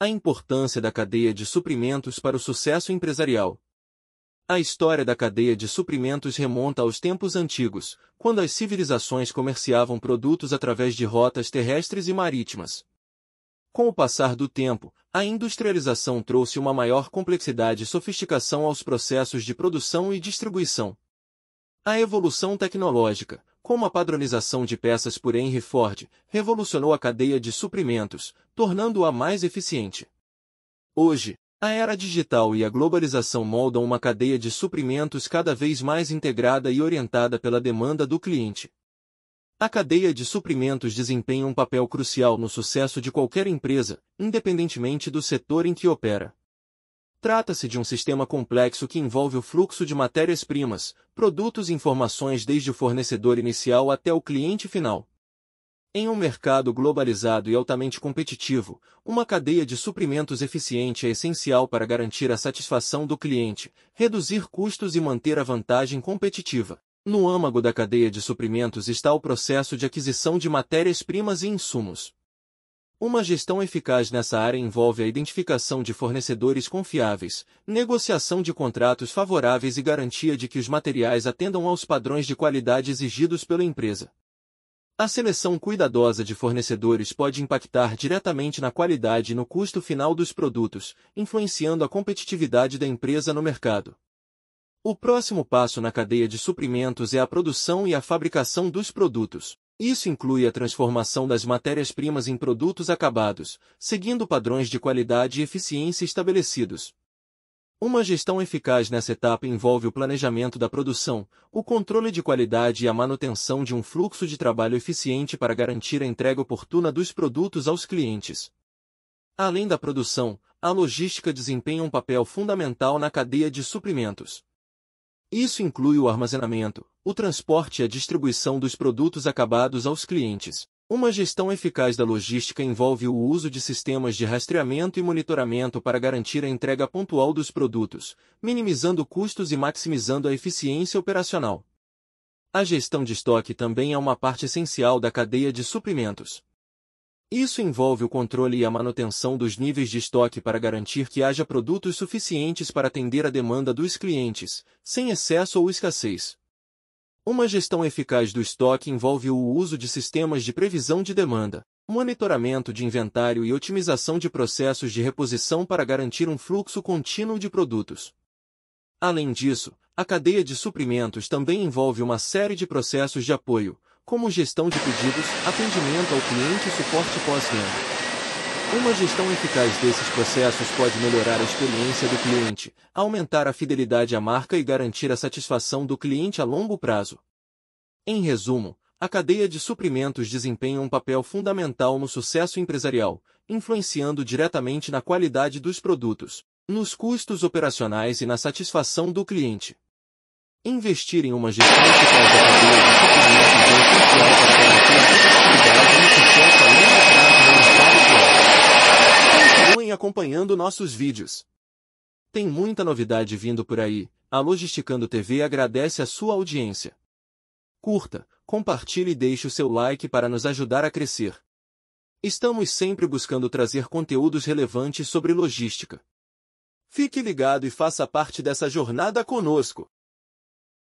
A importância da cadeia de suprimentos para o sucesso empresarial. A história da cadeia de suprimentos remonta aos tempos antigos, quando as civilizações comerciavam produtos através de rotas terrestres e marítimas. Com o passar do tempo, a industrialização trouxe uma maior complexidade e sofisticação aos processos de produção e distribuição. A evolução tecnológica, como a padronização de peças por Henry Ford, revolucionou a cadeia de suprimentos, tornando-a mais eficiente. Hoje, a era digital e a globalização moldam uma cadeia de suprimentos cada vez mais integrada e orientada pela demanda do cliente. A cadeia de suprimentos desempenha um papel crucial no sucesso de qualquer empresa, independentemente do setor em que opera. Trata-se de um sistema complexo que envolve o fluxo de matérias-primas, produtos e informações desde o fornecedor inicial até o cliente final. Em um mercado globalizado e altamente competitivo, uma cadeia de suprimentos eficiente é essencial para garantir a satisfação do cliente, reduzir custos e manter a vantagem competitiva. No âmago da cadeia de suprimentos está o processo de aquisição de matérias-primas e insumos. Uma gestão eficaz nessa área envolve a identificação de fornecedores confiáveis, negociação de contratos favoráveis e garantia de que os materiais atendam aos padrões de qualidade exigidos pela empresa. A seleção cuidadosa de fornecedores pode impactar diretamente na qualidade e no custo final dos produtos, influenciando a competitividade da empresa no mercado. O próximo passo na cadeia de suprimentos é a produção e a fabricação dos produtos. Isso inclui a transformação das matérias-primas em produtos acabados, seguindo padrões de qualidade e eficiência estabelecidos. Uma gestão eficaz nessa etapa envolve o planejamento da produção, o controle de qualidade e a manutenção de um fluxo de trabalho eficiente para garantir a entrega oportuna dos produtos aos clientes. Além da produção, a logística desempenha um papel fundamental na cadeia de suprimentos. Isso inclui o armazenamento, o transporte e a distribuição dos produtos acabados aos clientes. Uma gestão eficaz da logística envolve o uso de sistemas de rastreamento e monitoramento para garantir a entrega pontual dos produtos, minimizando custos e maximizando a eficiência operacional. A gestão de estoque também é uma parte essencial da cadeia de suprimentos. Isso envolve o controle e a manutenção dos níveis de estoque para garantir que haja produtos suficientes para atender a demanda dos clientes, sem excesso ou escassez. Uma gestão eficaz do estoque envolve o uso de sistemas de previsão de demanda, monitoramento de inventário e otimização de processos de reposição para garantir um fluxo contínuo de produtos. Além disso, a cadeia de suprimentos também envolve uma série de processos de apoio, como gestão de pedidos, atendimento ao cliente e suporte pós-venda. Uma gestão eficaz desses processos pode melhorar a experiência do cliente, aumentar a fidelidade à marca e garantir a satisfação do cliente a longo prazo. Em resumo, a cadeia de suprimentos desempenha um papel fundamental no sucesso empresarial, influenciando diretamente na qualidade dos produtos, nos custos operacionais e na satisfação do cliente. Investir em uma gestão eficaz da cadeia acompanhando nossos vídeos. Tem muita novidade vindo por aí, a Logisticando TV agradece a sua audiência. Curta, compartilhe e deixe o seu like para nos ajudar a crescer. Estamos sempre buscando trazer conteúdos relevantes sobre logística. Fique ligado e faça parte dessa jornada conosco.